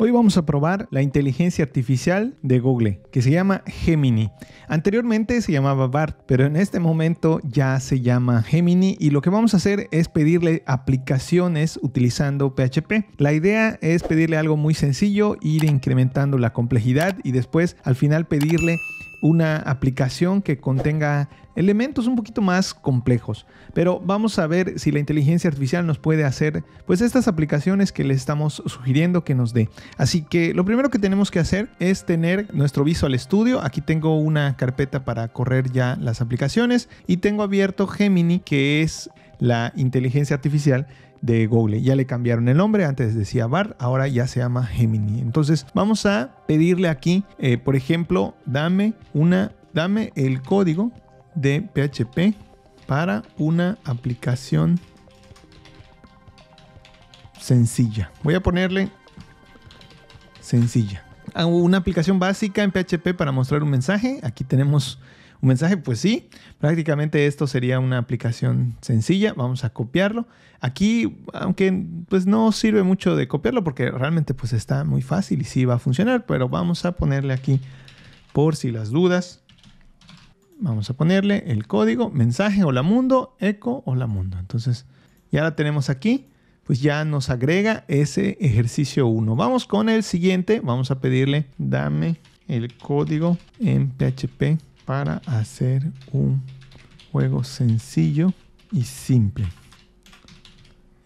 Hoy vamos a probar la inteligencia artificial de Google, que se llama Gemini. Anteriormente se llamaba BART, pero en este momento ya se llama Gemini y lo que vamos a hacer es pedirle aplicaciones utilizando PHP. La idea es pedirle algo muy sencillo, ir incrementando la complejidad y después al final pedirle una aplicación que contenga elementos un poquito más complejos. Pero vamos a ver si la inteligencia artificial nos puede hacer pues estas aplicaciones que le estamos sugiriendo que nos dé. Así que lo primero que tenemos que hacer es tener nuestro Visual Studio. Aquí tengo una carpeta para correr ya las aplicaciones y tengo abierto Gemini que es la inteligencia artificial de Google. Ya le cambiaron el nombre, antes decía bar ahora ya se llama Gemini. Entonces vamos a pedirle aquí, eh, por ejemplo, dame una, dame el código de PHP para una aplicación sencilla. Voy a ponerle sencilla. Ah, una aplicación básica en PHP para mostrar un mensaje. Aquí tenemos un mensaje, pues sí, prácticamente esto sería una aplicación sencilla. Vamos a copiarlo. Aquí, aunque pues no sirve mucho de copiarlo porque realmente pues está muy fácil y sí va a funcionar, pero vamos a ponerle aquí por si las dudas. Vamos a ponerle el código, mensaje, hola mundo, eco, hola mundo. Entonces, ya la tenemos aquí, pues ya nos agrega ese ejercicio 1. Vamos con el siguiente, vamos a pedirle, dame el código en PHP para hacer un juego sencillo y simple.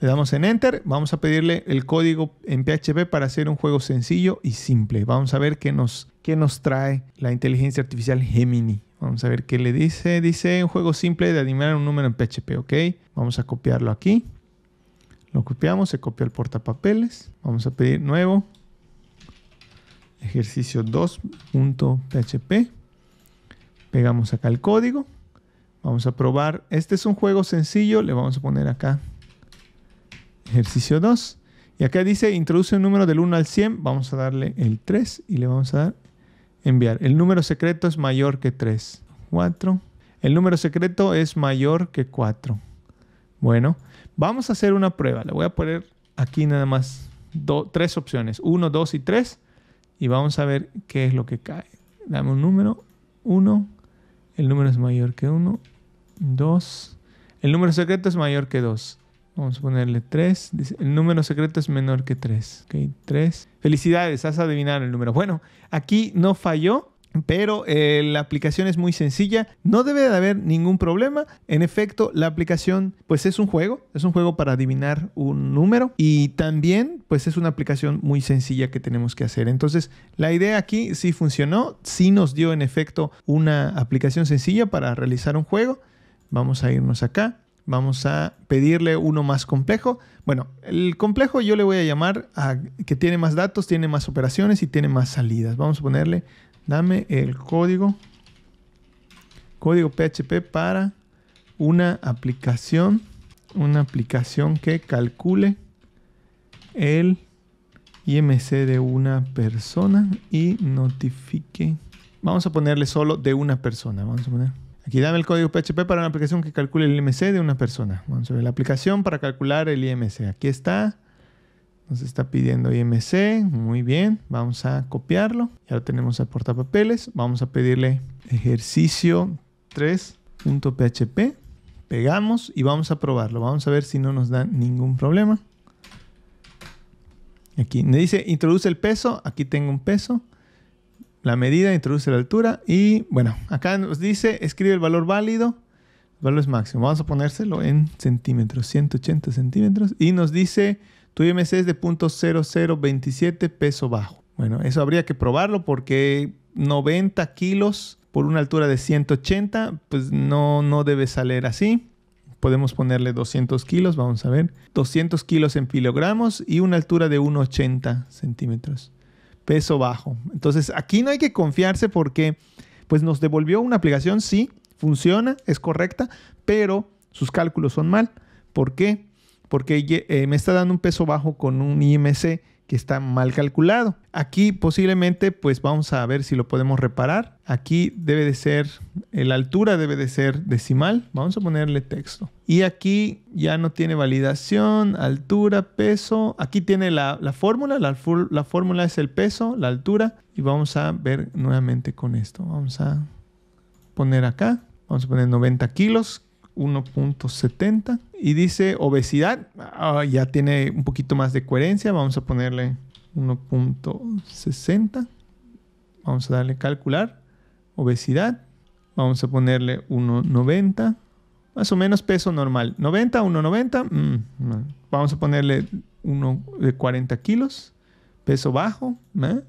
Le damos en Enter, vamos a pedirle el código en PHP para hacer un juego sencillo y simple. Vamos a ver qué nos, qué nos trae la inteligencia artificial Gemini Vamos a ver qué le dice. Dice un juego simple de animar un número en PHP, ¿ok? Vamos a copiarlo aquí. Lo copiamos, se copia el portapapeles. Vamos a pedir nuevo. Ejercicio 2.php. Pegamos acá el código. Vamos a probar. Este es un juego sencillo. Le vamos a poner acá ejercicio 2. Y acá dice introduce un número del 1 al 100. Vamos a darle el 3 y le vamos a dar enviar. El número secreto es mayor que 3. 4. El número secreto es mayor que 4. Bueno, vamos a hacer una prueba. Le voy a poner aquí nada más tres opciones. 1, 2 y 3. Y vamos a ver qué es lo que cae. Dame un número. 1. El número es mayor que 1. 2. El número secreto es mayor que 2. Vamos a ponerle 3. el número secreto es menor que 3. Felicidades, has adivinado el número. Bueno, aquí no falló. Pero eh, la aplicación es muy sencilla, no debe de haber ningún problema. En efecto, la aplicación pues es un juego, es un juego para adivinar un número y también pues es una aplicación muy sencilla que tenemos que hacer. Entonces, la idea aquí sí funcionó, sí nos dio en efecto una aplicación sencilla para realizar un juego. Vamos a irnos acá Vamos a pedirle uno más complejo. Bueno, el complejo yo le voy a llamar a que tiene más datos, tiene más operaciones y tiene más salidas. Vamos a ponerle, dame el código, código PHP para una aplicación, una aplicación que calcule el IMC de una persona y notifique. Vamos a ponerle solo de una persona. Vamos a poner Aquí dame el código PHP para una aplicación que calcule el IMC de una persona. Vamos a ver la aplicación para calcular el IMC. Aquí está. Nos está pidiendo IMC. Muy bien. Vamos a copiarlo. Ya lo tenemos al portapapeles. Vamos a pedirle ejercicio 3.php. Pegamos y vamos a probarlo. Vamos a ver si no nos da ningún problema. Aquí me dice introduce el peso. Aquí tengo un peso la medida, introduce la altura y bueno, acá nos dice, escribe el valor válido, el valor es máximo. Vamos a ponérselo en centímetros, 180 centímetros y nos dice, tu IMC es de 0.0027 peso bajo. Bueno, eso habría que probarlo porque 90 kilos por una altura de 180, pues no, no debe salir así. Podemos ponerle 200 kilos, vamos a ver. 200 kilos en kilogramos y una altura de 1,80 centímetros peso bajo. Entonces aquí no hay que confiarse porque pues nos devolvió una aplicación, sí, funciona, es correcta, pero sus cálculos son mal. ¿Por qué? Porque eh, me está dando un peso bajo con un IMC que está mal calculado. Aquí posiblemente pues vamos a ver si lo podemos reparar. Aquí debe de ser, eh, la altura debe de ser decimal. Vamos a ponerle texto. Y aquí ya no tiene validación, altura, peso. Aquí tiene la, fórmula. La, la fórmula es el peso, la altura. Y vamos a ver nuevamente con esto. Vamos a poner acá. Vamos a poner 90 kilos, 1.70 y dice obesidad. Ah, ya tiene un poquito más de coherencia. Vamos a ponerle 1.60. Vamos a darle calcular. Obesidad. Vamos a ponerle 1.90. Más o menos peso normal. 90, 1.90. Mm, vamos a ponerle 1 de 40 kilos. Peso bajo. ¿eh?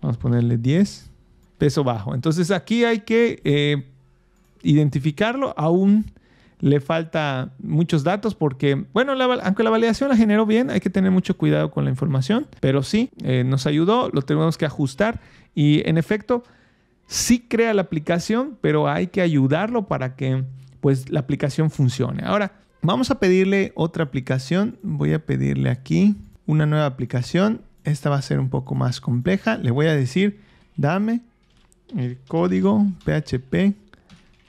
Vamos a ponerle 10. Peso bajo. Entonces aquí hay que... Eh, identificarlo, aún le falta muchos datos porque, bueno, aunque la validación la generó bien, hay que tener mucho cuidado con la información, pero sí, eh, nos ayudó, lo tenemos que ajustar y en efecto, sí crea la aplicación, pero hay que ayudarlo para que pues la aplicación funcione. Ahora, vamos a pedirle otra aplicación, voy a pedirle aquí una nueva aplicación, esta va a ser un poco más compleja, le voy a decir, dame el código PHP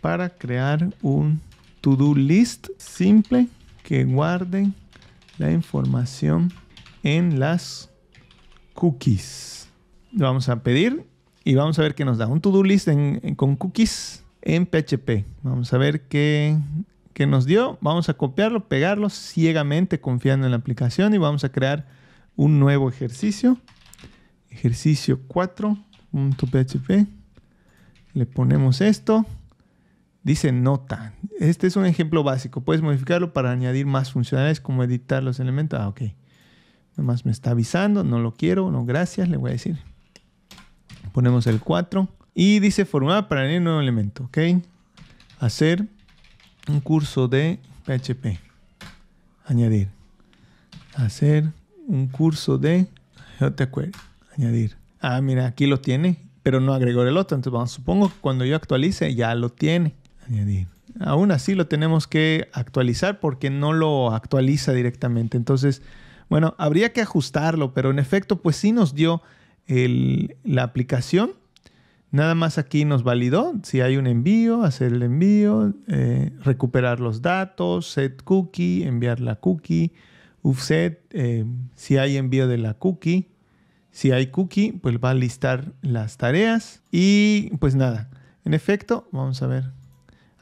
para crear un to-do list simple que guarde la información en las cookies. vamos a pedir y vamos a ver qué nos da. Un to-do list con cookies en PHP. Vamos a ver qué, qué nos dio. Vamos a copiarlo, pegarlo ciegamente confiando en la aplicación y vamos a crear un nuevo ejercicio. Ejercicio 4.php. Le ponemos esto. Dice nota. Este es un ejemplo básico. Puedes modificarlo para añadir más funcionalidades como editar los elementos. Ah, ok. más me está avisando, no lo quiero, no gracias, le voy a decir. Ponemos el 4. Y dice formular para añadir un nuevo elemento. Ok. Hacer un curso de PHP. Añadir. Hacer un curso de JQuery. Añadir. Ah, mira, aquí lo tiene, pero no agregó el otro. Entonces, vamos, supongo que cuando yo actualice ya lo tiene. Aún así lo tenemos que actualizar porque no lo actualiza directamente. Entonces, bueno, habría que ajustarlo, pero en efecto, pues sí nos dio la aplicación. Nada más aquí nos validó si hay un envío, hacer el envío, eh, recuperar los datos, set cookie, enviar la cookie, offset, eh, si hay envío de la cookie. Si hay cookie, pues va a listar las tareas. Y pues nada, en efecto, vamos a ver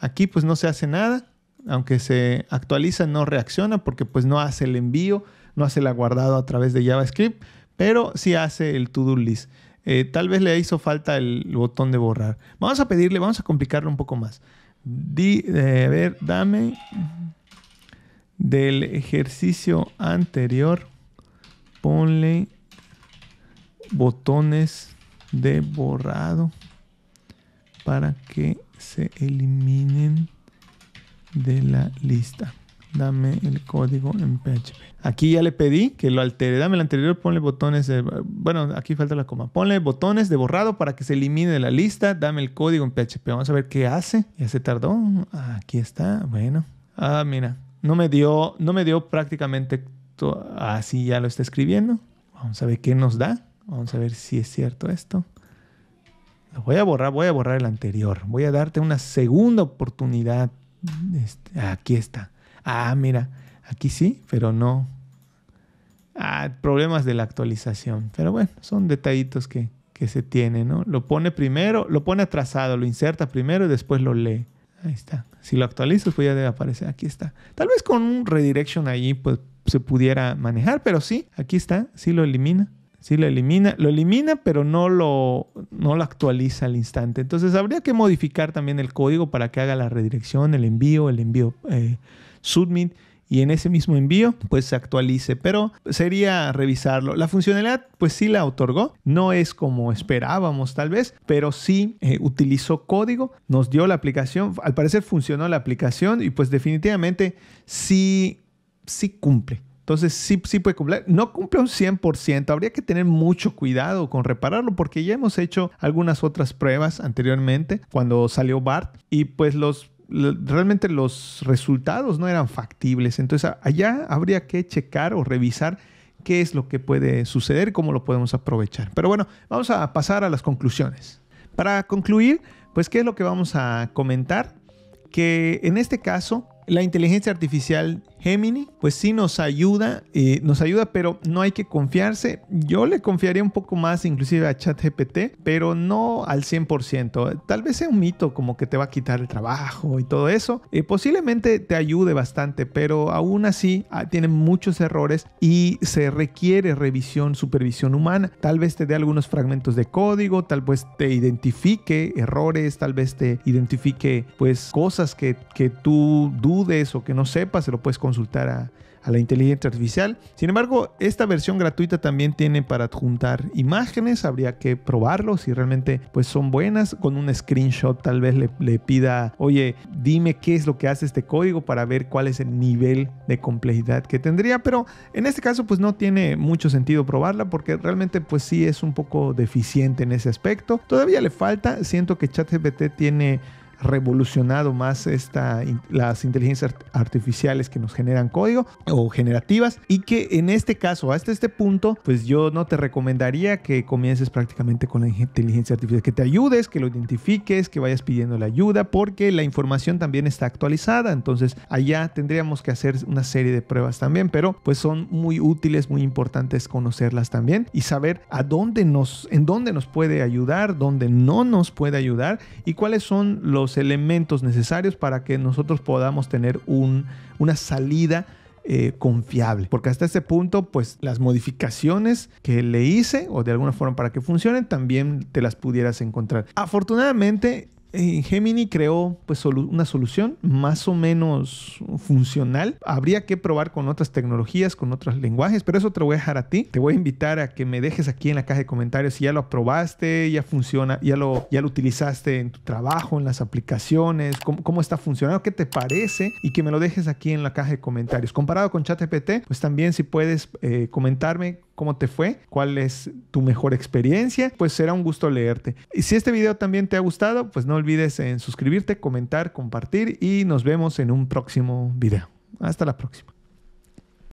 Aquí pues no se hace nada, aunque se actualiza no reacciona porque pues no hace el envío, no hace el guardado a través de JavaScript, pero sí hace el to-do list. Eh, tal vez le hizo falta el botón de borrar. Vamos a pedirle, vamos a complicarlo un poco más. Di, eh, a ver, dame del ejercicio anterior, ponle botones de borrado para que se eliminen de la lista. Dame el código en PHP. Aquí ya le pedí que lo altere. Dame el anterior, ponle botones de... Bueno, aquí falta la coma. Ponle botones de borrado para que se elimine de la lista. Dame el código en PHP. Vamos a ver qué hace. Ya se tardó. Aquí está. Bueno. Ah, mira. No me dio, no me dio prácticamente... Así ya lo está escribiendo. Vamos a ver qué nos da. Vamos a ver si es cierto esto voy a borrar, voy a borrar el anterior, voy a darte una segunda oportunidad. Este, aquí está. Ah, mira, aquí sí, pero no. Ah, problemas de la actualización. Pero bueno, son detallitos que, se tienen, ¿no? Lo pone primero, lo pone atrasado, lo inserta primero y después lo lee. Ahí está. Si lo actualizo, pues ya debe aparecer. Aquí está. Tal vez con un redirection ahí pues se pudiera manejar, pero sí, aquí está, sí lo elimina. Sí, lo elimina, lo elimina, pero no lo, no lo actualiza al instante. Entonces habría que modificar también el código para que haga la redirección, el envío, el envío eh, submit y en ese mismo envío pues se actualice, pero sería revisarlo. La funcionalidad pues sí la otorgó, no es como esperábamos tal vez, pero sí eh, utilizó código, nos dio la aplicación, al parecer funcionó la aplicación y pues definitivamente sí, sí cumple. Entonces sí, sí puede cumplir. No cumple un 100%. Habría que tener mucho cuidado con repararlo porque ya hemos hecho algunas otras pruebas anteriormente cuando salió BART y pues los realmente los resultados no eran factibles. Entonces allá habría que checar o revisar qué es lo que puede suceder, cómo lo podemos aprovechar. Pero bueno, vamos a pasar a las conclusiones. Para concluir, pues qué es lo que vamos a comentar. Que en este caso, la inteligencia artificial Gemini, pues sí nos ayuda, eh, nos ayuda, pero no hay que confiarse. Yo le confiaría un poco más inclusive a ChatGPT, pero no al 100%. Tal vez sea un mito como que te va a quitar el trabajo y todo eso. Eh, posiblemente te ayude bastante, pero aún así ah, tiene muchos errores y se requiere revisión, supervisión humana. Tal vez te dé algunos fragmentos de código, tal vez te identifique errores, tal vez te identifique pues cosas que, que tú dudes o que no sepas, se lo puedes consultar a, la inteligencia artificial. Sin embargo, esta versión gratuita también tiene para adjuntar imágenes, habría que probarlo si realmente pues, son buenas. Con un screenshot tal vez le, le, pida, oye, dime qué es lo que hace este código para ver cuál es el nivel de complejidad que tendría, pero en este caso pues no tiene mucho sentido probarla porque realmente pues sí es un poco deficiente en ese aspecto. Todavía le falta, siento que ChatGPT tiene revolucionado más esta, las inteligencias artificiales que nos generan código o generativas y que en este caso, hasta este punto, pues yo no te recomendaría que comiences prácticamente con la inteligencia artificial, que te ayudes, que lo identifiques, que vayas pidiendo la ayuda, porque la información también está actualizada, entonces allá tendríamos que hacer una serie de pruebas también, pero pues son muy útiles, muy importantes conocerlas también y saber a dónde nos, en dónde nos puede ayudar, dónde no nos puede ayudar y cuáles son los elementos necesarios para que nosotros podamos tener un, una salida eh, confiable. Porque hasta este punto, pues las modificaciones que le hice o de alguna forma para que funcionen, también te las pudieras encontrar. Afortunadamente, eh, Gemini creó pues, una solución más o menos funcional. Habría que probar con otras tecnologías, con otros lenguajes, pero eso te lo voy a dejar a ti. Te voy a invitar a que me dejes aquí en la caja de comentarios si ya lo probaste, ya funciona, ya lo, ya lo utilizaste en tu trabajo, en las aplicaciones, cómo, cómo está funcionando, qué te parece y que me lo dejes aquí en la caja de comentarios. Comparado con ChatGPT, pues también si puedes eh, comentarme cómo te fue, cuál es tu mejor experiencia, pues será un gusto leerte. Y si este video también te ha gustado, pues no olvides en suscribirte, comentar, compartir y nos vemos en un próximo video. Hasta la próxima.